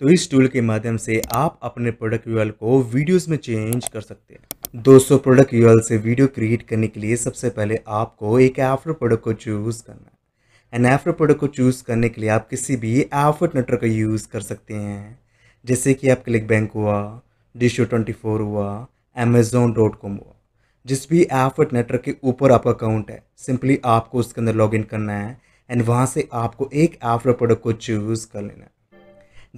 तो इस टूल के माध्यम से आप अपने प्रोडक्ट यूएल को वीडियोस में चेंज कर सकते हैं दोस्तों प्रोडक्ट यूएल से वीडियो क्रिएट करने के लिए सबसे पहले आपको एक एफ्रो प्रोडक्ट को चूज़ करना है एन एफ्रो प्रोडक्ट को चूज़ करने के लिए आप किसी भी एफर्ट नटर का यूज़ कर सकते हैं जैसे कि आप क्लिक बैंक हुआ डिशो ट्वेंटी फोर हुआ अमेजोन डॉट कॉम हुआ जिस भी एफर्ट नेटर के ऊपर आपका अकाउंट है सिंपली आपको उसके अंदर लॉग करना है एंड वहाँ से आपको एक एफ्रो प्रोडक्ट को चूज़ कर लेना है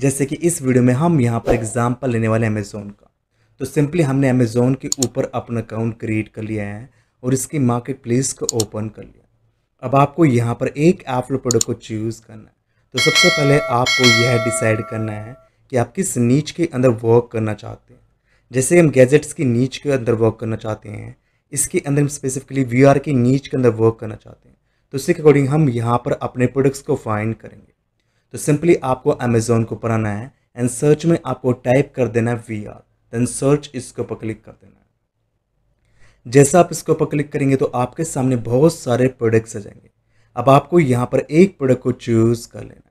जैसे कि इस वीडियो में हम यहाँ पर एग्ज़ाम्पल लेने वाले अमेज़ोन का तो सिंपली हमने अमेज़ोन के ऊपर अपना अकाउंट क्रिएट कर लिया है और इसकी मार्केट प्लेस को ओपन कर लिया अब आपको यहाँ पर एक ऐप प्रोडक्ट को चूज़ करना है तो सबसे पहले आपको यह डिसाइड करना है कि आप किस नीच के अंदर वर्क करना चाहते हैं जैसे हम गैजेट्स की नीच के अंदर वर्क करना चाहते हैं इसके अंदर हम स्पेसिफिकली वी की नीच के अंदर वर्क करना चाहते हैं तो इसके अकॉर्डिंग हम यहाँ पर अपने प्रोडक्ट्स को फाइंड करेंगे तो सिंपली आपको अमेज़ोन के ऊपर आना है एंड सर्च में आपको टाइप कर देना है वी आर देन सर्च इसके ऊपर क्लिक कर देना है जैसा आप इसके ऊपर क्लिक करेंगे तो आपके सामने बहुत सारे प्रोडक्ट्स आ जाएंगे अब आपको यहाँ पर एक प्रोडक्ट को चूज़ कर लेना है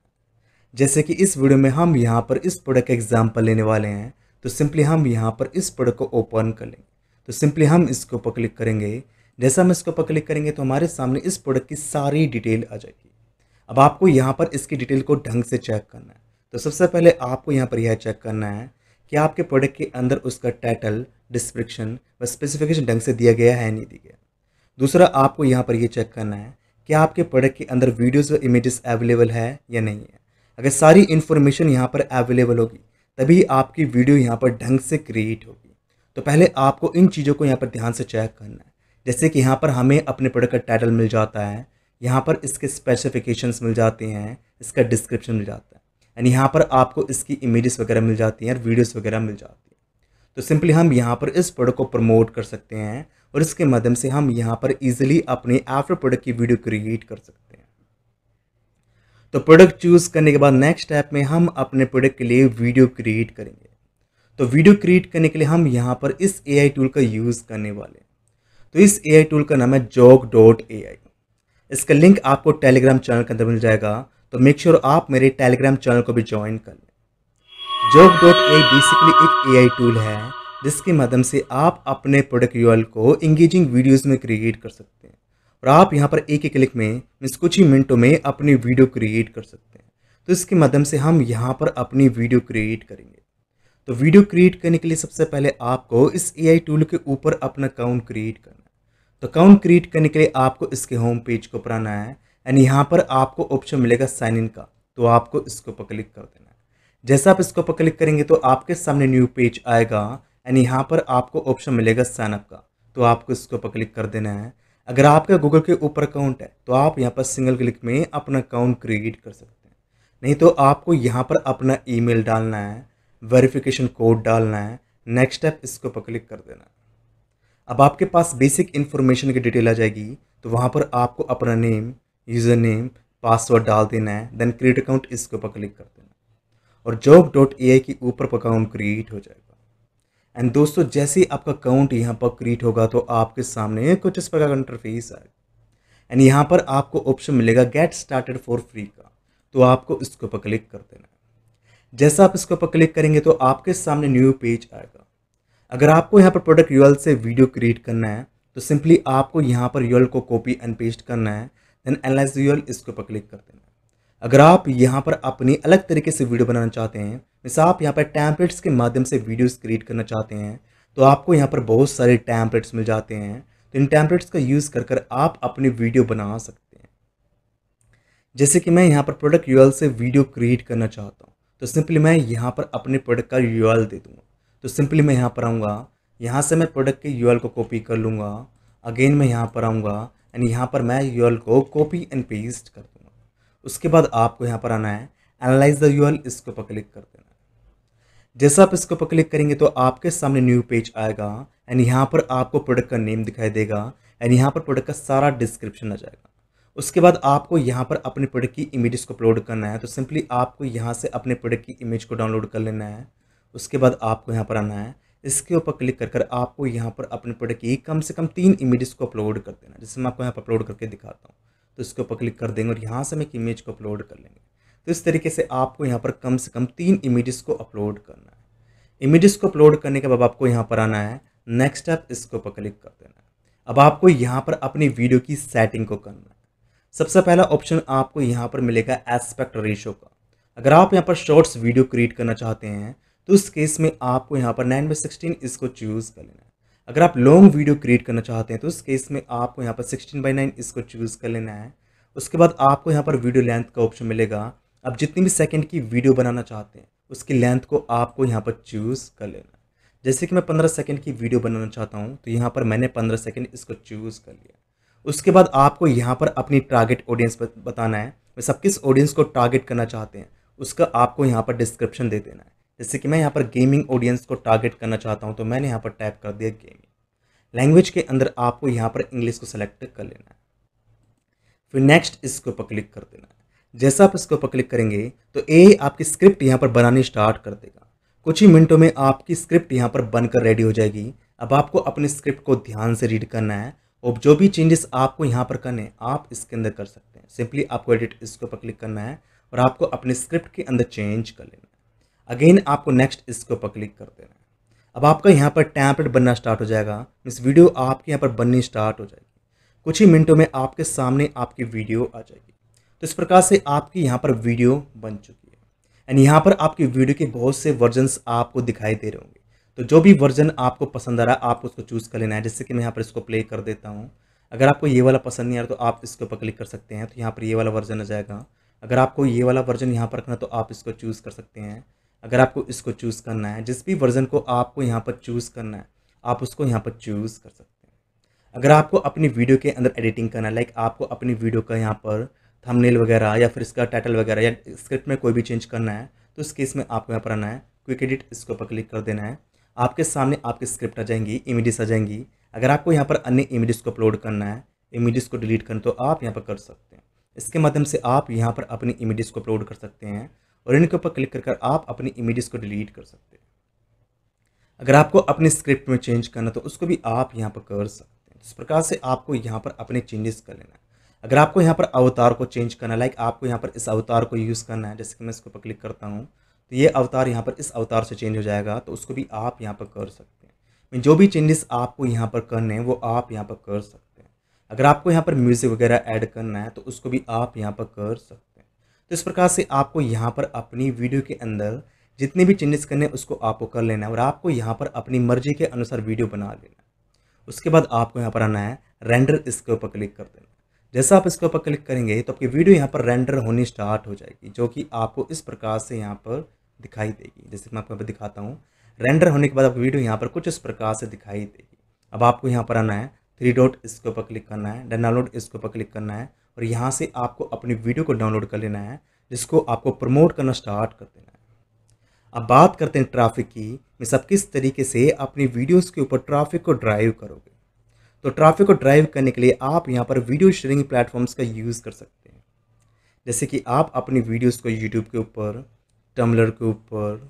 जैसे कि इस वीडियो में हम यहाँ पर इस प्रोडक्ट का एग्जाम्पल लेने वाले हैं तो सिंपली हम यहाँ पर इस प्रोडक्ट को ओपन कर लेंगे तो सिंपली हम इसके ऊपर क्लिक करेंगे जैसा हम इसके ऊपर क्लिक करेंगे तो हमारे सामने इस प्रोडक्ट की सारी डिटेल आ जाएगी अब आपको यहाँ पर इसकी डिटेल को ढंग से चेक करना है तो सबसे पहले आपको यहाँ पर यह चेक करना है कि आपके प्रोडक्ट के अंदर उसका टाइटल डिस्क्रिप्शन व स्पेसिफिकेशन ढंग से दिया गया है नहीं दिया गया दूसरा आपको यहाँ पर यह चेक करना है कि आपके प्रोडक्ट के अंदर वीडियोज़ व इमेजेस अवेलेबल है या नहीं है अगर सारी इन्फॉर्मेशन यहाँ पर अवेलेबल होगी तभी आपकी वीडियो यहाँ पर ढंग से क्रिएट होगी तो पहले आपको इन चीज़ों को यहाँ पर ध्यान से चेक करना है जैसे कि यहाँ पर हमें अपने प्रोडक्ट का टाइटल मिल जाता है यहाँ पर इसके स्पेसिफिकेशंस मिल जाते हैं इसका डिस्क्रिप्शन मिल जाता है एंड यहाँ पर आपको इसकी इमेजेस वगैरह मिल जाती हैं और वीडियोस वगैरह मिल जाती हैं तो सिंपली हम यहाँ पर इस प्रोडक्ट को प्रमोट कर सकते हैं और इसके माध्यम से हम यहाँ पर ईजिली अपने आफ्टर प्रोडक्ट की वीडियो क्रिएट कर सकते हैं तो प्रोडक्ट चूज़ करने के बाद नेक्स्ट स्टेप में हम अपने प्रोडक्ट के लिए वीडियो क्रिएट करेंगे तो वीडियो क्रिएट करने के लिए हम यहाँ पर इस ए टूल का यूज़ करने वाले हैं तो इस ए टूल का नाम है जॉक डॉट ए आई इसका लिंक आपको टेलीग्राम चैनल के अंदर मिल जाएगा तो मेक श्योर sure आप मेरे टेलीग्राम चैनल को भी ज्वाइन कर लें जॉक डॉट ए बेसिकली एक ए टूल है जिसके माध्यम से आप अपने प्रोडक्ट यूएल को इंगेजिंग वीडियोस में क्रिएट कर सकते हैं और आप यहाँ पर एक एक क्लिक में मीन्स कुछ ही मिनटों में अपनी वीडियो क्रिएट कर सकते हैं तो इसके माध्यम से हम यहाँ पर अपनी वीडियो क्रिएट करेंगे तो वीडियो क्रिएट करने के लिए सबसे पहले आपको इस ए टूल के ऊपर अपना अकाउंट क्रिएट करना है तो अकाउंट क्रिएट करने के लिए आपको इसके होम पेज को ऊपर आना है एंड यहाँ पर आपको ऑप्शन मिलेगा साइन इन का तो आपको इसके ऊपर क्लिक कर देना है जैसा आप इसके ऊपर क्लिक करेंगे तो आपके सामने न्यू पेज आएगा एंड यहाँ पर आपको ऑप्शन मिलेगा साइनअप का तो आपको इसके ऊपर क्लिक कर देना है अगर आपका गूगल के ऊपर अकाउंट है तो आप यहाँ पर सिंगल क्लिक में अपना अकाउंट क्रिएट कर सकते हैं नहीं तो आपको यहाँ पर अपना ईमेल डालना है वेरिफिकेशन कोड डालना है नेक्स्ट स्टेप इसके ऊपर क्लिक कर देना है अब आपके पास बेसिक इन्फॉर्मेशन की डिटेल आ जाएगी तो वहाँ पर आपको अपना नेम यूज़र नेम पासवर्ड डाल देना है देन क्रिएट अकाउंट इसके ऊपर क्लिक कर देना और जॉब डॉट ए आई के ऊपर अकाउंट क्रिएट हो जाएगा एंड दोस्तों जैसे ही आपका अकाउंट यहाँ पर क्रिएट होगा तो आपके सामने कुछ इस प्रकार का इंटरफेस आएगा एंड यहाँ पर आपको ऑप्शन मिलेगा गेट स्टार्टेड फॉर फ्री का तो आपको इसके ऊपर क्लिक कर देना है जैसा आप इसके ऊपर क्लिक करेंगे तो आपके सामने न्यू पेज आएगा अगर आपको यहाँ पर प्रोडक्ट यूएल से वीडियो क्रिएट करना है तो सिंपली आपको यहाँ पर यूएल को कॉपी एंड पेस्ट करना है देन एनलाइज यूएल इसके ऊपर क्लिक कर देना अगर आप यहाँ पर अपनी अलग तरीके से वीडियो बनाना चाहते हैं जैसे आप यहाँ पर टैंपलेट्स के माध्यम से वीडियोस क्रिएट करना चाहते हैं तो आपको यहाँ पर बहुत सारे टैम्पलेट्स मिल जाते हैं तो इन टैंपलेट्स का यूज़ कर कर आप अपनी वीडियो बना सकते हैं जैसे कि मैं यहाँ पर प्रोडक्ट यूएल से वीडियो क्रिएट करना चाहता हूँ तो सिंपली मैं यहाँ पर अपने प्रोडक्ट का यूएल दे दूँगा तो सिंपली मैं यहाँ पर आऊँगा यहाँ से मैं प्रोडक्ट के यू को कॉपी कर लूँगा अगेन मैं यहाँ पर आऊँगा एंड यहाँ पर मैं यू को कॉपी एंड पेस्ट कर दूँगा उसके बाद आपको यहाँ पर आना है एनालाइज द यू इसके ऊपर क्लिक कर देना जैसा आप इसके ऊपर क्लिक करेंगे तो आपके सामने न्यू पेज आएगा एंड यहाँ पर आपको प्रोडक्ट का नेम दिखाई देगा एंड यहाँ पर प्रोडक्ट का सारा डिस्क्रिप्शन आ जाएगा उसके बाद आपको यहाँ पर अपने प्रोडक्ट की इमेज को अपलोड करना है तो सिंपली आपको यहाँ से अपने प्रोडक्ट की इमेज को डाउनलोड कर लेना है उसके बाद आपको यहाँ पर आना है इसके ऊपर क्लिक कर कर आपको यहाँ पर अपने प्रोडक्ट की कम से कम तीन इमेजेस को अपलोड कर देना जिससे मैं आपको यहाँ पर अपलोड करके दिखाता हूँ तो इसके ऊपर क्लिक कर देंगे और यहाँ से हम एक इमेज को अपलोड कर लेंगे तो इस तरीके से आपको यहाँ पर कम से कम तीन इमेजेस को अपलोड करना है इमेजेस को अपलोड करने के बाद आपको यहाँ पर आना है नेक्स्ट आप इसके ऊपर क्लिक कर देना है अब आपको यहाँ पर अपनी वीडियो की सेटिंग को करना है सबसे पहला ऑप्शन आपको यहाँ पर मिलेगा एस्पेक्ट रेशो का अगर आप यहाँ पर शॉर्ट्स वीडियो क्रिएट करना चाहते हैं तो उस केस में आपको यहाँ पर नाइन बाई सिक्सटीन इसको चूज़ कर लेना है अगर आप लॉन्ग वीडियो क्रिएट करना चाहते हैं तो उस केस में आपको यहाँ पर सिक्सटीन बाई नाइन इसको चूज़ कर लेना है उसके बाद आपको यहाँ पर वीडियो लेंथ का ऑप्शन मिलेगा आप जितनी भी सेकेंड की वीडियो बनाना चाहते हैं उसकी लेंथ को आपको यहाँ पर चूज़ कर लेना है जैसे कि मैं पंद्रह सेकेंड की वीडियो बनाना चाहता हूँ तो यहाँ पर मैंने पंद्रह सेकेंड इसको चूज़ कर लिया उसके बाद आपको यहाँ पर अपनी टारगेट ऑडियंस बताना है मैं सब किस ऑडियंस को टारगेट करना चाहते हैं उसका आपको यहाँ पर डिस्क्रिप्शन दे देना है जैसे कि मैं यहाँ पर गेमिंग ऑडियंस को टारगेट करना चाहता हूँ तो मैंने यहाँ पर टाइप कर दिया गेमिंग लैंग्वेज के अंदर आपको यहाँ पर इंग्लिश को सेलेक्ट कर लेना है फिर नेक्स्ट इसके ऊपर क्लिक कर देना है जैसा आप इसके ऊपर क्लिक करेंगे तो ए आपकी स्क्रिप्ट यहाँ पर बनानी स्टार्ट कर देगा कुछ ही मिनटों में आपकी स्क्रिप्ट यहाँ पर बनकर रेडी हो जाएगी अब आपको अपने स्क्रिप्ट को ध्यान से रीड करना है और जो भी चेंजेस आपको यहाँ पर करने आप इसके अंदर कर सकते हैं सिंपली आपको एडिट इसके ऊपर क्लिक करना है और आपको अपने स्क्रिप्ट के अंदर चेंज कर लेना अगेन आपको नेक्स्ट इसके ऊपर क्लिक कर देना है अब आपका यहाँ पर टैंपलेट बनना स्टार्ट हो जाएगा इस वीडियो आपके यहाँ पर बननी स्टार्ट हो जाएगी कुछ ही मिनटों में आपके सामने आपकी वीडियो आ जाएगी तो इस प्रकार से आपकी यहाँ पर वीडियो बन चुकी है एंड यहाँ पर आपकी वीडियो के बहुत से वर्जनस आपको दिखाई दे रहे होंगे तो जो भी वर्जन आपको पसंद आ रहा है आपको उसको चूज़ कर लेना है जैसे कि मैं यहाँ पर इसको प्ले कर देता हूँ अगर आपको ये वाला पसंद नहीं आ रहा तो आप इसके ऊपर क्लिक कर सकते हैं तो यहाँ पर ये वाला वर्जन आ जाएगा अगर आपको ये वाला वर्जन यहाँ पर रखना तो आप इसको चूज़ कर सकते हैं अगर आपको इसको चूज़ करना है जिस भी वर्ज़न को आपको यहाँ पर चूज़ करना है आप उसको यहाँ पर चूज़ कर सकते हैं अगर आपको अपनी वीडियो के अंदर एडिटिंग करना है लाइक आपको अपनी वीडियो का यहाँ पर थंबनेल वगैरह या फिर इसका टाइटल वगैरह या स्क्रिप्ट में कोई भी चेंज करना है तो उस केस में आपको यहाँ पर आना है क्विक एडिट इसके ऊपर क्लिक कर देना है आपके सामने आपकी स्क्रिप्ट आ जाएंगी इमेजेस आ जाएंगी अगर आपको यहाँ पर अन्य इमेजेस को अपलोड करना है इमेजेस को डिलीट करना तो आप यहाँ पर कर सकते हैं इसके माध्यम से आप यहाँ पर अपनी इमेजेस को अपलोड कर सकते हैं और इनके ऊपर क्लिक कर आप अपनी इमेजेस को डिलीट कर सकते हैं अगर आपको अपने स्क्रिप्ट में चेंज करना तो उसको भी आप यहाँ पर कर सकते हैं इस प्रकार से आपको यहाँ पर अपने चेंजेस कर लेना है अगर आपको यहाँ पर अवतार को चेंज करना लाइक आपको यहाँ पर इस अवतार को यूज़ करना है जैसे कि मैं इसके ऊपर क्लिक करता हूँ तो ये अवतार यहाँ पर इस अवतार से चेंज हो जाएगा तो उसको भी आप यहाँ पर कर सकते हैं जो भी चेंजेस आपको यहाँ पर करने हैं वो आप यहाँ पर कर सकते हैं अगर आपको यहाँ पर म्यूज़िक वगैरह ऐड करना है तो उसको भी आप यहाँ पर कर सकते हैं तो इस प्रकार से आपको यहाँ पर अपनी वीडियो के अंदर जितने भी चेंजेस करने हैं उसको आपको कर लेना है और आपको यहाँ पर अपनी मर्जी के अनुसार वीडियो बना लेना है उसके बाद आपको यहाँ पर आना है रेंडर इसके ऊपर क्लिक कर देना जैसा आप इसके ऊपर क्लिक करेंगे तो आपकी वीडियो यहाँ पर रेंडर होनी स्टार्ट हो जाएगी जो कि आपको इस प्रकार से यहाँ पर दिखाई देगी जैसे मैं आपको यहाँ पर दिखाता हूँ रेंडर होने के बाद आपकी वीडियो यहाँ पर कुछ इस प्रकार से दिखाई देगी अब आपको यहाँ पर आना है थ्री डॉट इसके ऊपर क्लिक करना है डाउनलोड इसके ऊपर क्लिक करना है और यहाँ से आपको अपनी वीडियो को डाउनलोड कर लेना है जिसको आपको प्रमोट करना स्टार्ट कर देना है अब बात करते हैं ट्रैफिक की मैं सब किस तरीके से अपनी वीडियोस के ऊपर ट्रैफिक को ड्राइव करोगे तो ट्रैफिक को ड्राइव करने के लिए आप यहाँ पर वीडियो शेयरिंग प्लेटफॉर्म्स का यूज़ कर सकते हैं जैसे कि आप अपनी वीडियोस को यूट्यूब के ऊपर टम्बलर के ऊपर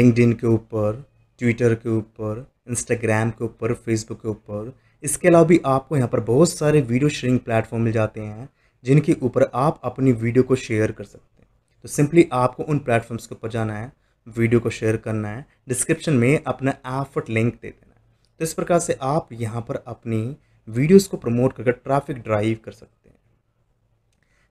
लिंकड के ऊपर ट्विटर के ऊपर इंस्टाग्राम के ऊपर फेसबुक के ऊपर इसके अलावा भी आपको यहाँ पर बहुत सारे वीडियो शेयरिंग प्लेटफॉर्म मिल जाते हैं जिनके ऊपर आप अपनी वीडियो को शेयर कर सकते हैं तो सिंपली आपको उन प्लेटफॉर्म्स के ऊपर जाना है वीडियो को शेयर करना है डिस्क्रिप्शन में अपना एफर्ट लिंक दे देना है तो इस प्रकार से आप यहाँ पर अपनी वीडियोज़ को प्रमोट करके ट्रैफिक ड्राइव कर सकते हैं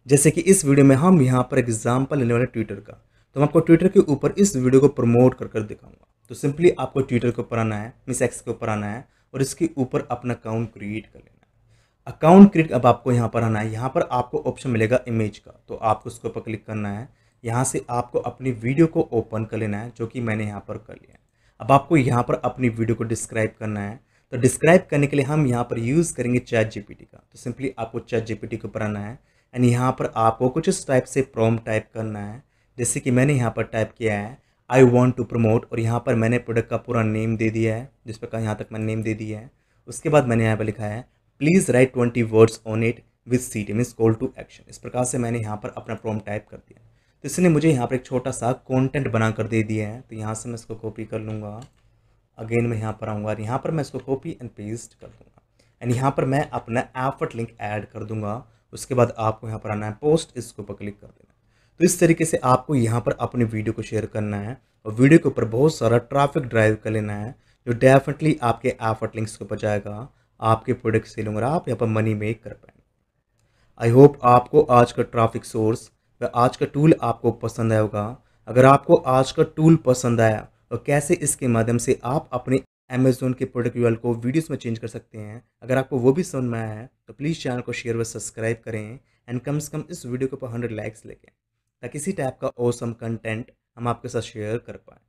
जैसे कि इस वीडियो में हम यहाँ पर एग्जाम्पल लेने वाले ट्विटर का तो मैं आपको ट्विटर के ऊपर इस वीडियो को प्रमोट कर कर दिखाऊंगा तो सिंपली आपको ट्विटर के ऊपर आना है मिस एक्स के ऊपर आना है और इसके ऊपर अपना अकाउंट क्रिएट कर लेना अकाउंट क्रिएट अब आपको यहाँ पर आना है यहाँ पर आपको ऑप्शन मिलेगा इमेज का तो आपको उसके ऊपर क्लिक करना है यहाँ से आपको अपनी वीडियो को ओपन कर लेना है जो कि मैंने यहाँ पर कर लिया है अब आपको यहाँ पर अपनी वीडियो को डिस्क्राइब करना है तो डिस्क्राइब करने के लिए हम यहाँ पर यूज़ करेंगे चैट जीपीटी का तो सिंपली आपको चैट जीपीटी के ऊपर आना है एंड यहाँ पर आपको कुछ इस टाइप से प्रॉम टाइप करना है जैसे कि मैंने यहाँ पर टाइप किया है आई वॉन्ट टू प्रमोट और यहाँ पर मैंने प्रोडक्ट का पूरा नेम दे दिया है जिस प्रकार यहाँ तक मैंने नेम दे दिया है उसके बाद मैंने यहाँ पर लिखा है please write twenty words on it with C T means call to action इस प्रकार से मैंने यहाँ पर अपना प्रोम टाइप कर दिया तो इसने मुझे यहाँ पर एक छोटा सा कॉन्टेंट बना कर दे दिया है तो यहाँ से मैं इसको कॉपी कर लूँगा अगेन मैं यहाँ पर आऊँगा और यहाँ पर मैं इसको कॉपी एंड पेस्ट कर दूँगा एंड यहाँ पर मैं अपना एफर्ट लिंक ऐड कर दूँगा उसके बाद आपको यहाँ पर आना है पोस्ट इसके ऊपर क्लिक कर देना तो इस तरीके से आपको यहाँ पर अपने वीडियो को शेयर करना है और वीडियो के ऊपर बहुत सारा ट्रैफिक ड्राइव कर लेना है जो डेफिनेटली आपके एफर्ट लिंक्स के ऊपर जाएगा आपके प्रोडक्ट सेल होंगे आप यहाँ पर मनी मेक कर पाएंगे आई होप आपको आज का ट्रैफिक सोर्स व आज का टूल आपको पसंद आया होगा अगर आपको आज का टूल पसंद आया और तो कैसे इसके माध्यम से आप अपने अमेजोन के प्रोडक्ट यूएल को वीडियोस में चेंज कर सकते हैं अगर आपको वो भी समझ में आया है तो प्लीज़ चैनल को शेयर व सब्सक्राइब करें एंड कम से कम इस वीडियो के ऊपर हंड्रेड लाइक्स लेके ताकि इसी टाइप का ओसम कंटेंट हम आपके साथ शेयर कर पाए